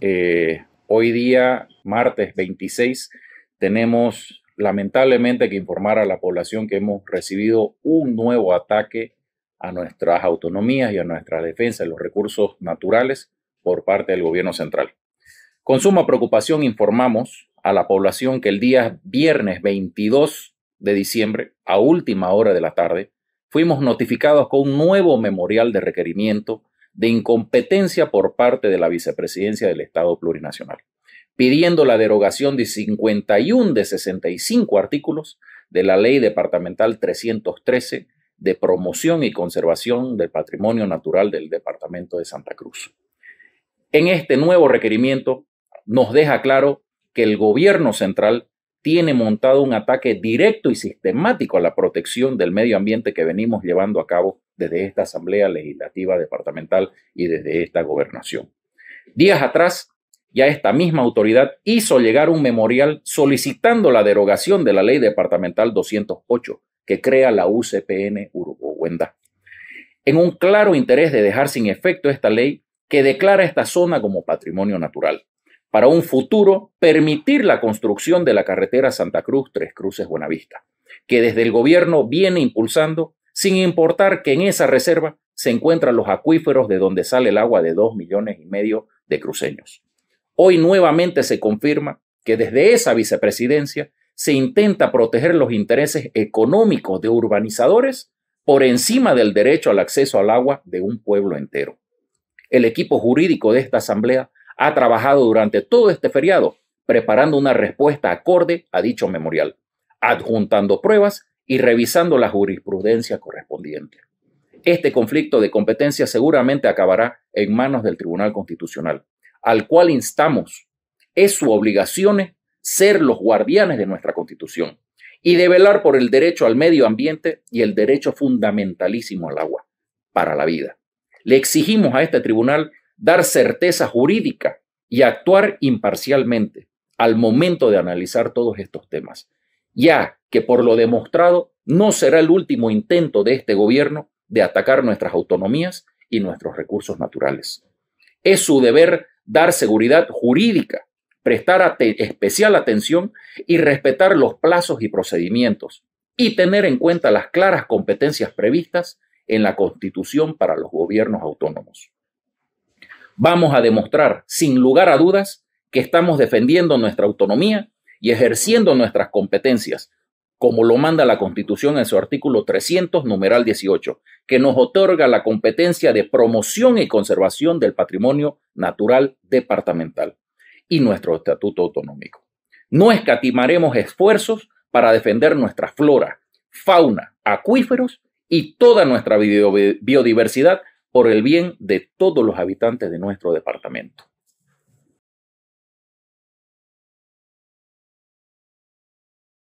Eh, hoy día, martes 26, tenemos lamentablemente que informar a la población que hemos recibido un nuevo ataque a nuestras autonomías y a nuestra defensa de los recursos naturales por parte del gobierno central. Con suma preocupación informamos a la población que el día viernes 22 de diciembre, a última hora de la tarde, fuimos notificados con un nuevo memorial de requerimiento de incompetencia por parte de la vicepresidencia del Estado plurinacional, pidiendo la derogación de 51 de 65 artículos de la Ley Departamental 313 de promoción y conservación del patrimonio natural del Departamento de Santa Cruz. En este nuevo requerimiento nos deja claro que el gobierno central tiene montado un ataque directo y sistemático a la protección del medio ambiente que venimos llevando a cabo desde esta Asamblea Legislativa Departamental y desde esta gobernación. Días atrás, ya esta misma autoridad hizo llegar un memorial solicitando la derogación de la ley departamental 208 que crea la UCPN Uruguayuenda, En un claro interés de dejar sin efecto esta ley que declara esta zona como patrimonio natural. Para un futuro, permitir la construcción de la carretera Santa Cruz Tres Cruces Buenavista, que desde el gobierno viene impulsando sin importar que en esa reserva se encuentran los acuíferos de donde sale el agua de dos millones y medio de cruceños. Hoy nuevamente se confirma que desde esa vicepresidencia se intenta proteger los intereses económicos de urbanizadores por encima del derecho al acceso al agua de un pueblo entero. El equipo jurídico de esta asamblea ha trabajado durante todo este feriado preparando una respuesta acorde a dicho memorial, adjuntando pruebas y revisando la jurisprudencia correspondiente. Este conflicto de competencia seguramente acabará en manos del Tribunal Constitucional, al cual instamos. Es su obligación ser los guardianes de nuestra Constitución y de velar por el derecho al medio ambiente y el derecho fundamentalísimo al agua para la vida. Le exigimos a este tribunal dar certeza jurídica y actuar imparcialmente al momento de analizar todos estos temas ya que por lo demostrado no será el último intento de este gobierno de atacar nuestras autonomías y nuestros recursos naturales. Es su deber dar seguridad jurídica, prestar especial atención y respetar los plazos y procedimientos, y tener en cuenta las claras competencias previstas en la Constitución para los gobiernos autónomos. Vamos a demostrar, sin lugar a dudas, que estamos defendiendo nuestra autonomía y ejerciendo nuestras competencias, como lo manda la Constitución en su artículo 300, numeral 18, que nos otorga la competencia de promoción y conservación del patrimonio natural departamental y nuestro estatuto autonómico. No escatimaremos esfuerzos para defender nuestra flora, fauna, acuíferos y toda nuestra biodiversidad por el bien de todos los habitantes de nuestro departamento.